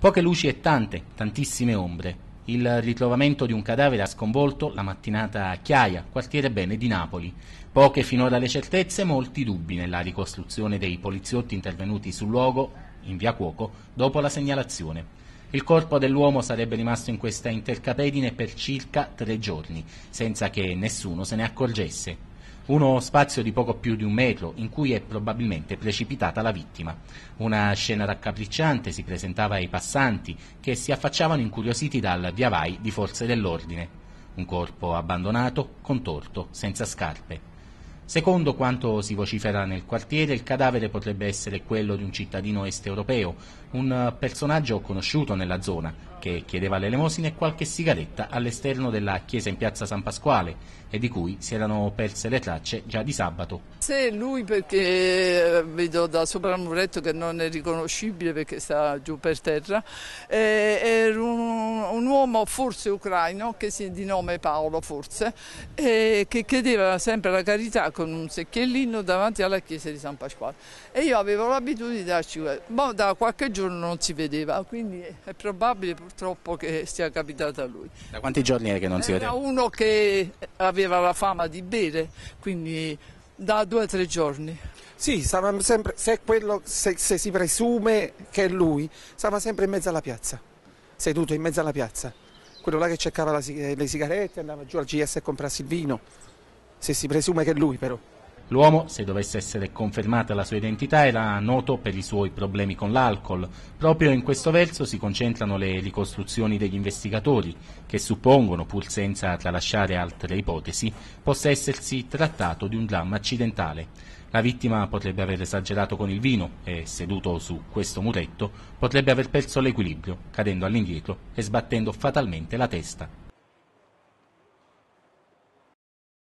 Poche luci e tante, tantissime ombre. Il ritrovamento di un cadavere ha sconvolto la mattinata a Chiaia, quartiere bene di Napoli. Poche finora le certezze, molti dubbi nella ricostruzione dei poliziotti intervenuti sul luogo, in via Cuoco, dopo la segnalazione. Il corpo dell'uomo sarebbe rimasto in questa intercapedine per circa tre giorni, senza che nessuno se ne accorgesse uno spazio di poco più di un metro in cui è probabilmente precipitata la vittima. Una scena raccapricciante si presentava ai passanti che si affacciavano incuriositi dal viavai di forze dell'ordine. Un corpo abbandonato, contorto, senza scarpe. Secondo quanto si vocifera nel quartiere, il cadavere potrebbe essere quello di un cittadino est europeo, un personaggio conosciuto nella zona, che chiedeva l'elemosina e qualche sigaretta all'esterno della chiesa in piazza San Pasquale e di cui si erano perse le tracce già di sabato. Se lui perché eh, vedo da sopra il muretto che non è riconoscibile perché sta giù per terra, eh, era un, un, uomo forse ucraino, che si, di nome Paolo forse, eh, che chiedeva sempre la carità con un secchiellino davanti alla chiesa di San Pasquale. E io avevo l'abitudine di darci, ma da qualche giorno non si vedeva, quindi è probabile purtroppo che sia capitato a lui. Da quanti giorni è che non si vede? Era uno che aveva la fama di bere, quindi da due o tre giorni. Sì, stava sempre, se, quello, se, se si presume che è lui, stava sempre in mezzo alla piazza, seduto in mezzo alla piazza. Quello là che cercava la, le sigarette andava giù al GS a comprarsi il vino, se si presume che è lui però. L'uomo, se dovesse essere confermata la sua identità, era noto per i suoi problemi con l'alcol. Proprio in questo verso si concentrano le ricostruzioni degli investigatori, che suppongono, pur senza tralasciare altre ipotesi, possa essersi trattato di un dramma accidentale. La vittima potrebbe aver esagerato con il vino e, seduto su questo muretto, potrebbe aver perso l'equilibrio, cadendo all'indietro e sbattendo fatalmente la testa.